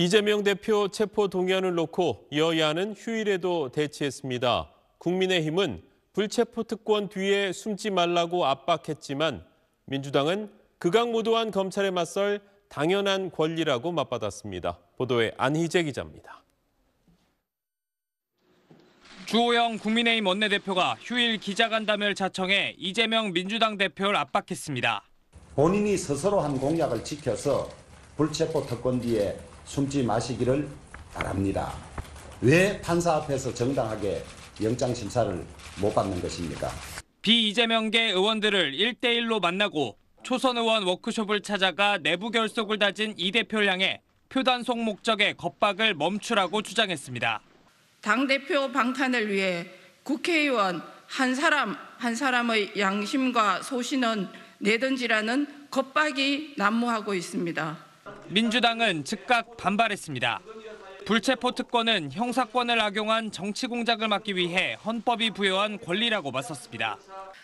이재명 대표 체포 동의안을 놓고 여야는 휴일에도 대치했습니다. 국민의힘은 불체포 특권 뒤에 숨지 말라고 압박했지만 민주당은 극악무도한 검찰에 맞설 당연한 권리라고 맞받았습니다. 보도에 안희재 기자입니다. 주호영 국민의힘 원내대표가 휴일 기자간담회를 자청해 이재명 민주당 대표를 압박했습니다. 본인이 스스로 한 공약을 지켜서 불체포 특권 뒤에 숨지 마시기를 바랍니다. 왜 판사 앞에서 정당하게 영장 심사를 못 받는 것입니까? 비이재명계 의원들을 1대1로 만나고 초선 의원 워크숍을 찾아가 내부 결속을 다진 이 대표를 향해 표단속 목적의 겁박을 멈추라고 주장했습니다. 당대표 방탄을 위해 국회의원 한 사람 한 사람의 양심과 소신은 내던지라는 겁박이 난무하고 있습니다. 민주당은 즉각 반발했습니다. 불체포 특권은 형사권을 악용한 정치 공작을 막기 위해 헌법이 부여한 권리라고 맞섰습니다.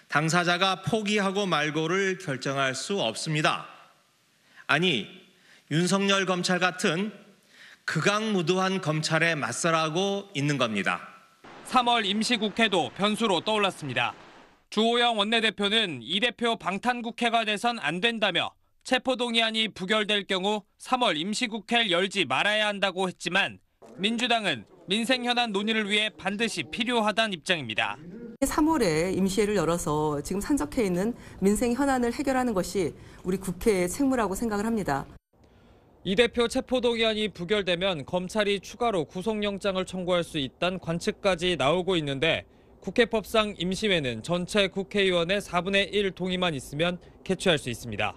당사자가 포기하고 말고를 결정할 수 없습니다. 아니, 윤석열 검찰 같은 극악무도한 검찰에 맞서라고 있는 겁니다. 3월 임시국회도 변수로 떠올랐습니다. 주호영 원내대표는 이 대표 방탄국회가 돼선 안 된다며 체포동의안이 부결될 경우 3월 임시국회를 열지 말아야 한다고 했지만 민주당은 민생 현안 논의를 위해 반드시 필요하다는 입장입니다. 3월에 임시회를 열어서 지금 산적해 있는 민생 현안을 해결하는 것이 우리 국회의 책무라고 생각을 합니다. 이 대표 체포동의안이 부결되면 검찰이 추가로 구속영장을 청구할 수 있다는 관측까지 나오고 있는데 국회법상 임시회는 전체 국회의원의 4분의 1 동의만 있으면 개최할 수 있습니다.